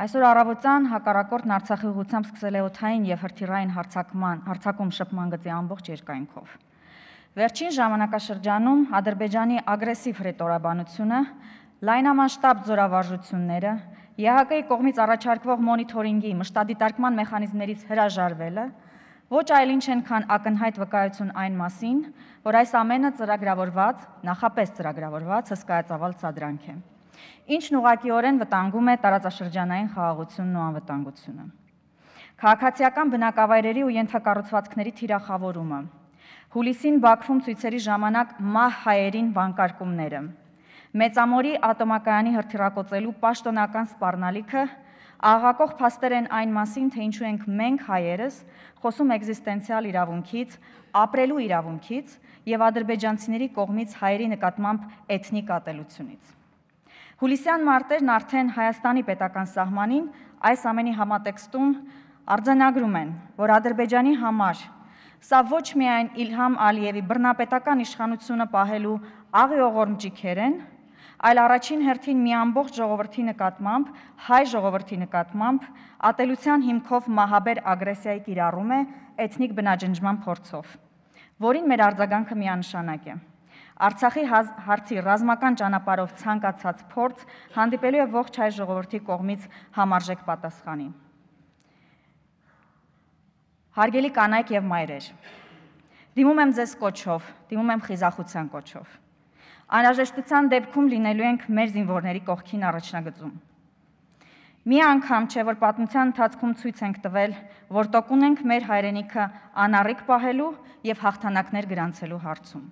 Այսօր առավոտյան հակառակորդն Արցախի ուղությամբ սկսել է օթային եւ հրթիռային հարցակման, հարցակում շփման գծի ամբողջ երկայնքով։ Վերջին ժամանակաշրջանում Ադրբեջանի ագրեսիվ հրետորաբանությունը, լայնամասշտաբ զորավարժությունները, ԵՀԿ-ի կողմից առաջարկվող մոնիթորինգի մշտադիտարկման մեխանիզմներից հրաժարվելը ոչ այլ ինչ են քան ակնհայտ վկայություն այն մասին, որ այս ամենը ծրագրավորված, նախապես ծրագրավորված հսկայածավալ ծադրանք է ինչն ուղղակիորեն վտանգում է տարածաշրջանային խաղաղությունն ու անվտանգությունը։ Քաղաքացիական բնակավայրերի ու ենթակառուցվածքների թիրախավորումը։ Հուլիսին Բաքվում ցույցերի ժամանակ մահ հայերին վանկարկումները։ Մեծամորի ատոմակայանի հրթիռակոծելու պաշտոնական սպառնալիքը աղակող փաստեր են այն մասին, թե ինչու ենք մենք հայերս խոսում էգզիստենցիալ իրավունքից, ապրելու իրավունքից եւ ադրբեջանցիների կողմից հայերի նկատմամբ էթնիկ ատելությունից։ Հուլիսյան մարտերն արդեն Հայաստանի պետական սահմանին այս ամենի համատեքստում արձանագրում են, որ Ադրբեջանի համար Սա ոչ միայն Իլհամ Ալիևի բռնապետական իշխանությունը պահելու աղիողորմ ճիքեր են, այլ առաջին հերթին մի ամբողջ ժողովրդի նկատմամբ, հայ ժողովրդի նկատմամբ ատելության հիմքով մահաբեր ագրեսիայի կիրառում է էթնիկ բնաջնջման փորձով, որին մեր արձագանքը միանշանակ է։ մի Արցախի հարցի ռազմական ճանապարհով ցանկացած փորձ հանդիպելու է ողջ հայ ժողովրդի կողմից համարժեք պատասխանի։ Հարգելի կանայք եւ մայրեր, դիմում եմ ձեզ կոչով, դիմում եմ խիզախության կոչով։ Անհրաժեշտության դեպքում լինելու ենք մեր զինվորների կողքին առաջնագծում։ Մի անգամ չէ, որ պատմության ընթացքում ցույց ենք տվել, որ տոկուն ենք մեր հայրենիքը անառիկ պահելու եւ հաղթանակներ գրանցելու հարցում։